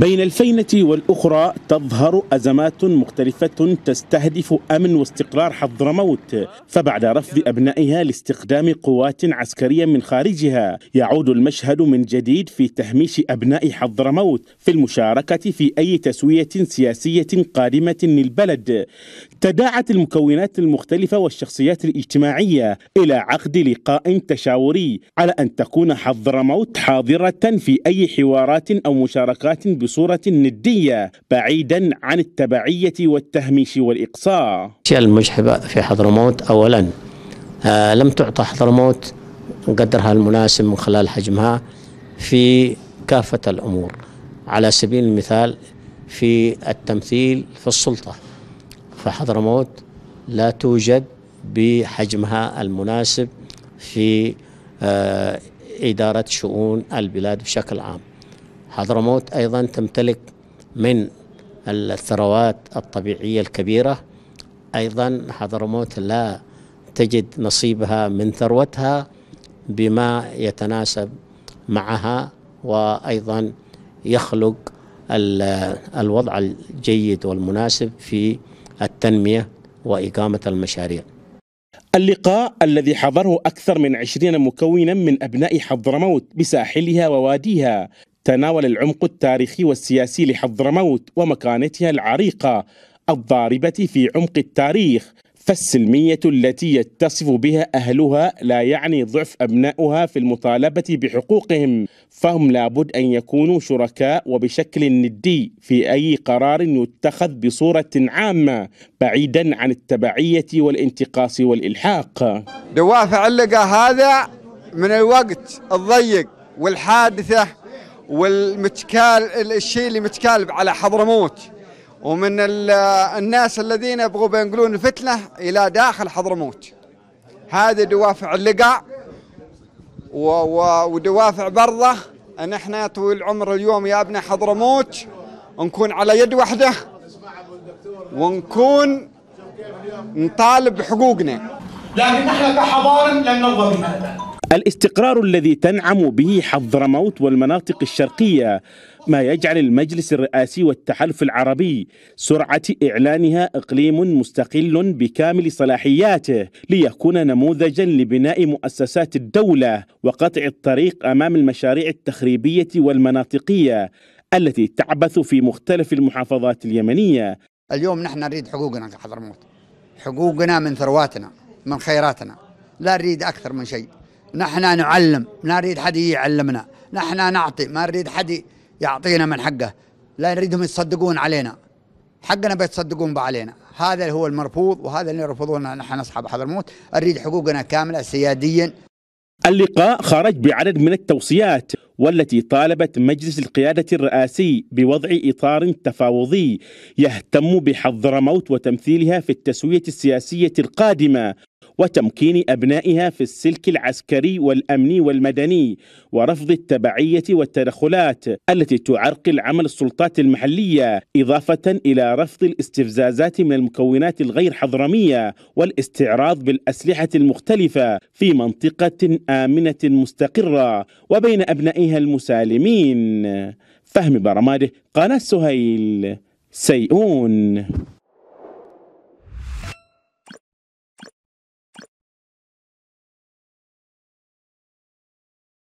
بين الفينة والأخرى تظهر أزمات مختلفة تستهدف أمن واستقرار حضرموت فبعد رفض أبنائها لاستخدام قوات عسكرية من خارجها يعود المشهد من جديد في تهميش أبناء حضرموت في المشاركة في أي تسوية سياسية قادمة للبلد تداعت المكونات المختلفة والشخصيات الاجتماعية إلى عقد لقاء تشاوري على أن تكون حضرموت حاضرة في أي حوارات أو مشاركات بصورة ندية بعيدا عن التبعية والتهميش والإقصاء الشيء المجحف في حضرموت أولا آه لم تعطى حضرموت قدرها المناسب من خلال حجمها في كافة الأمور على سبيل المثال في التمثيل في السلطة فحضرموت لا توجد بحجمها المناسب في آه إدارة شؤون البلاد بشكل عام حضرموت أيضا تمتلك من الثروات الطبيعية الكبيرة أيضا حضرموت لا تجد نصيبها من ثروتها بما يتناسب معها وأيضا يخلق الوضع الجيد والمناسب في التنمية وإقامة المشاريع اللقاء الذي حضره أكثر من عشرين مكونا من أبناء حضرموت بساحلها وواديها تناول العمق التاريخي والسياسي لحضرموت ومكانتها العريقة الضاربة في عمق التاريخ فالسلمية التي يتصف بها أهلها لا يعني ضعف أبنائها في المطالبة بحقوقهم فهم لابد أن يكونوا شركاء وبشكل ندي في أي قرار يتخذ بصورة عامة بعيدا عن التبعية والانتقاص والإلحاق دوافع اللقاء هذا من الوقت الضيق والحادثة والمتكال الشيء اللي متكالب على حضرموت ومن الناس الذين يبغوا بينقلون الفتنه الى داخل حضرموت هذه دوافع اللقاء ودوافع برضه ان احنا طول العمر اليوم يا ابن حضرموت نكون على يد واحده ونكون نطالب بحقوقنا لكن احنا كحضاره لن نرضى بهذا الاستقرار الذي تنعم به حضرموت والمناطق الشرقية ما يجعل المجلس الرئاسي والتحالف العربي سرعة إعلانها إقليم مستقل بكامل صلاحياته ليكون نموذجا لبناء مؤسسات الدولة وقطع الطريق أمام المشاريع التخريبية والمناطقية التي تعبث في مختلف المحافظات اليمنية اليوم نحن نريد حقوقنا كحضرموت حقوقنا من ثرواتنا من خيراتنا لا نريد أكثر من شيء نحن نعلم ما نريد حد يعلمنا نحن نعطي ما نريد حد يعطينا من حقه لا نريدهم يصدقون علينا حقنا بيتصدقون علينا هذا هو المرفوض وهذا اللي يرفضونه نحن أصحاب حضرموت نريد حقوقنا كاملة سياديا اللقاء خرج بعدد من التوصيات والتي طالبت مجلس القيادة الرئاسي بوضع إطار تفاوضي يهتم بحضرموت وتمثيلها في التسوية السياسية القادمة وتمكين أبنائها في السلك العسكري والأمني والمدني ورفض التبعية والتدخلات التي تعرقل عمل السلطات المحلية إضافة إلى رفض الاستفزازات من المكونات الغير حضرمية والاستعراض بالأسلحة المختلفة في منطقة آمنة مستقرة وبين أبنائها المسالمين فهم برماده قناة سهيل سيئون